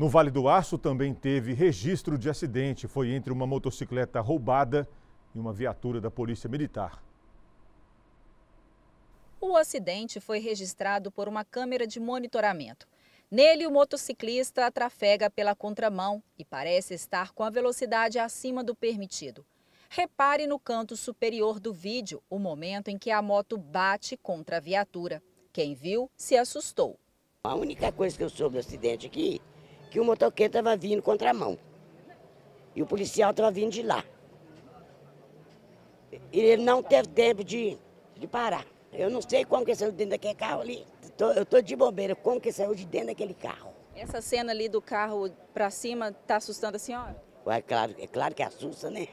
No Vale do Aço também teve registro de acidente. Foi entre uma motocicleta roubada e uma viatura da Polícia Militar. O acidente foi registrado por uma câmera de monitoramento. Nele, o motociclista trafega pela contramão e parece estar com a velocidade acima do permitido. Repare no canto superior do vídeo o momento em que a moto bate contra a viatura. Quem viu se assustou. A única coisa que eu soube do acidente aqui que o motoqueiro estava vindo contra a mão. E o policial estava vindo de lá. E ele não teve tempo de, de parar. Eu não sei como que saiu de dentro daquele carro ali. eu estou de bobeira, como que saiu de dentro daquele carro. Essa cena ali do carro para cima está assustando a senhora? Ué, é claro, é claro que assusta, né?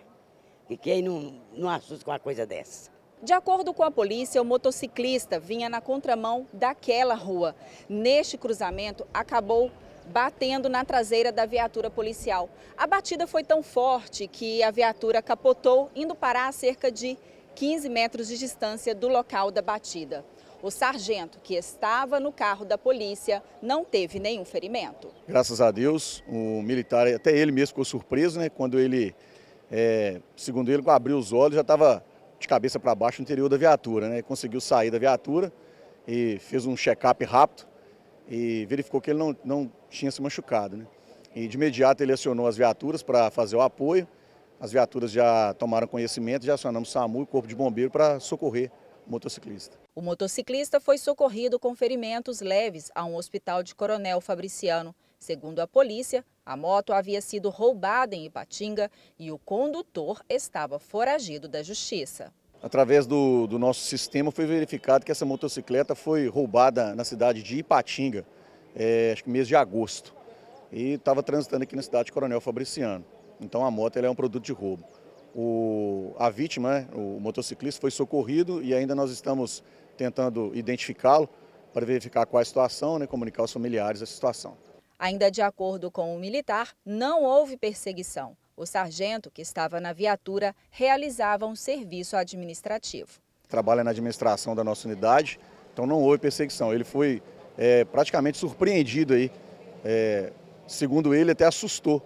E quem não, não assusta com uma coisa dessa? De acordo com a polícia, o motociclista vinha na contramão daquela rua. Neste cruzamento, acabou batendo na traseira da viatura policial. A batida foi tão forte que a viatura capotou, indo parar a cerca de 15 metros de distância do local da batida. O sargento, que estava no carro da polícia, não teve nenhum ferimento. Graças a Deus, o militar, até ele mesmo ficou surpreso, né? Quando ele, é, segundo ele, abriu os olhos, já estava de cabeça para baixo no interior da viatura, né? Conseguiu sair da viatura e fez um check-up rápido e verificou que ele não, não tinha se machucado. Né? E de imediato ele acionou as viaturas para fazer o apoio. As viaturas já tomaram conhecimento, já acionamos o SAMU e o Corpo de Bombeiro para socorrer o motociclista. O motociclista foi socorrido com ferimentos leves a um hospital de Coronel Fabriciano. Segundo a polícia, a moto havia sido roubada em Ipatinga e o condutor estava foragido da justiça. Através do, do nosso sistema foi verificado que essa motocicleta foi roubada na cidade de Ipatinga é, acho que mês de agosto. E estava transitando aqui na cidade Coronel Fabriciano. Então a moto é um produto de roubo. O, a vítima, né, o motociclista, foi socorrido e ainda nós estamos tentando identificá-lo para verificar qual é a situação, né, comunicar aos familiares a situação. Ainda de acordo com o militar, não houve perseguição. O sargento, que estava na viatura, realizava um serviço administrativo. Trabalha na administração da nossa unidade, então não houve perseguição. Ele foi é, praticamente surpreendido aí. É, segundo ele, até assustou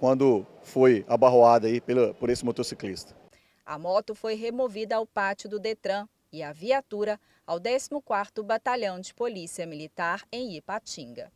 quando foi abarroada aí pela, por esse motociclista. A moto foi removida ao pátio do Detran e a viatura ao 14º Batalhão de Polícia Militar em Ipatinga.